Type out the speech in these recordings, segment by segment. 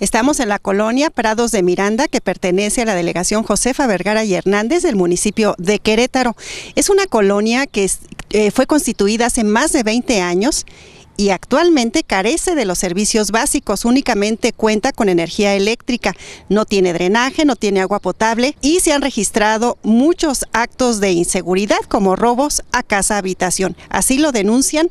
Estamos en la colonia Prados de Miranda, que pertenece a la delegación Josefa Vergara y Hernández del municipio de Querétaro. Es una colonia que eh, fue constituida hace más de 20 años y actualmente carece de los servicios básicos, únicamente cuenta con energía eléctrica, no tiene drenaje, no tiene agua potable y se han registrado muchos actos de inseguridad como robos a casa habitación. Así lo denuncian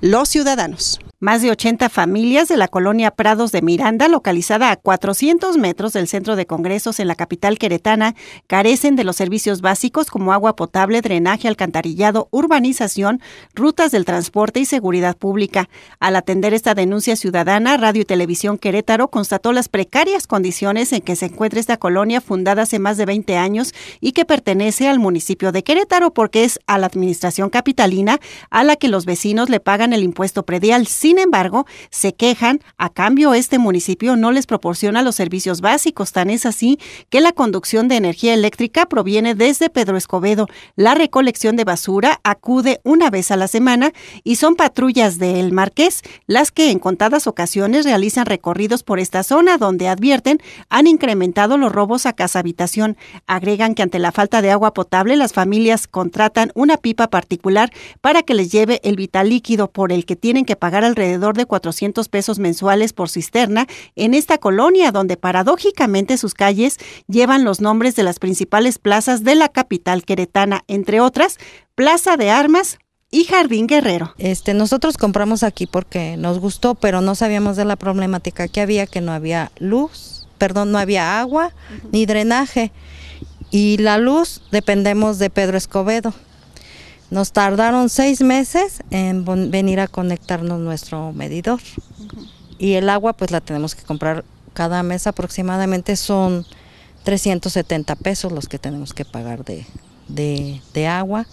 los ciudadanos. Más de 80 familias de la colonia Prados de Miranda, localizada a 400 metros del centro de congresos en la capital queretana, carecen de los servicios básicos como agua potable, drenaje, alcantarillado, urbanización, rutas del transporte y seguridad pública. Al atender esta denuncia ciudadana, Radio y Televisión Querétaro constató las precarias condiciones en que se encuentra esta colonia fundada hace más de 20 años y que pertenece al municipio de Querétaro porque es a la administración capitalina a la que los vecinos le pagan el impuesto predial. Sin embargo, se quejan, a cambio este municipio no les proporciona los servicios básicos, tan es así que la conducción de energía eléctrica proviene desde Pedro Escobedo, la recolección de basura acude una vez a la semana y son patrullas del El Marqués las que en contadas ocasiones realizan recorridos por esta zona donde advierten han incrementado los robos a casa habitación. Agregan que ante la falta de agua potable las familias contratan una pipa particular para que les lleve el vital líquido por el que tienen que pagar al de 400 pesos mensuales por cisterna en esta colonia, donde paradójicamente sus calles llevan los nombres de las principales plazas de la capital queretana, entre otras, Plaza de Armas, y Jardín Guerrero. Este, nosotros compramos aquí porque nos gustó, pero no sabíamos de la problemática que había, que no había luz, perdón, no había agua ni drenaje. Y la luz dependemos de Pedro Escobedo. Nos tardaron seis meses en venir a conectarnos nuestro medidor. Y el agua pues la tenemos que comprar cada mes aproximadamente son 370 pesos los que tenemos que pagar de, de agua.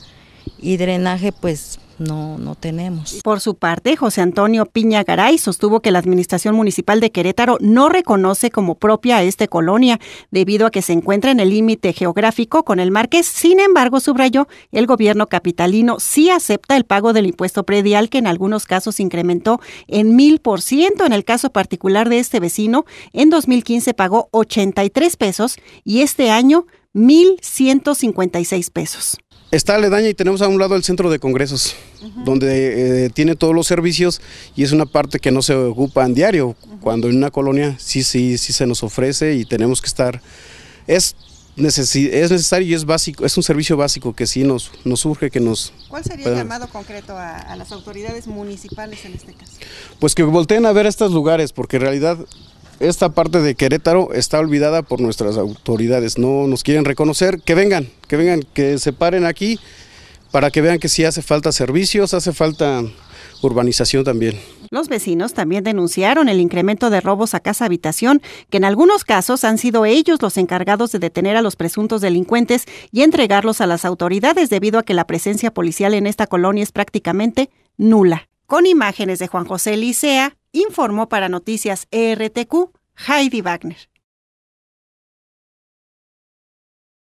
Y drenaje pues no, no tenemos. Por su parte, José Antonio Piña Garay sostuvo que la Administración Municipal de Querétaro no reconoce como propia a esta colonia debido a que se encuentra en el límite geográfico con el Marqués. Sin embargo, subrayó, el gobierno capitalino sí acepta el pago del impuesto predial que en algunos casos incrementó en mil por ciento. En el caso particular de este vecino, en 2015 pagó 83 pesos y este año 1.156 pesos. Está aledaña y tenemos a un lado el centro de congresos, donde eh, tiene todos los servicios y es una parte que no se ocupa en diario, cuando en una colonia sí, sí, sí se nos ofrece y tenemos que estar... Es, es necesario y es básico, es un servicio básico que sí nos, nos surge, que nos... ¿Cuál sería el llamado concreto a, a las autoridades municipales en este caso? Pues que volteen a ver estos lugares, porque en realidad esta parte de Querétaro está olvidada por nuestras autoridades, no nos quieren reconocer, que vengan, que vengan, que se paren aquí para que vean que si hace falta servicios, hace falta urbanización también. Los vecinos también denunciaron el incremento de robos a casa habitación, que en algunos casos han sido ellos los encargados de detener a los presuntos delincuentes y entregarlos a las autoridades debido a que la presencia policial en esta colonia es prácticamente nula. Con imágenes de Juan José Licea, informó para Noticias ERTQ Heidi Wagner.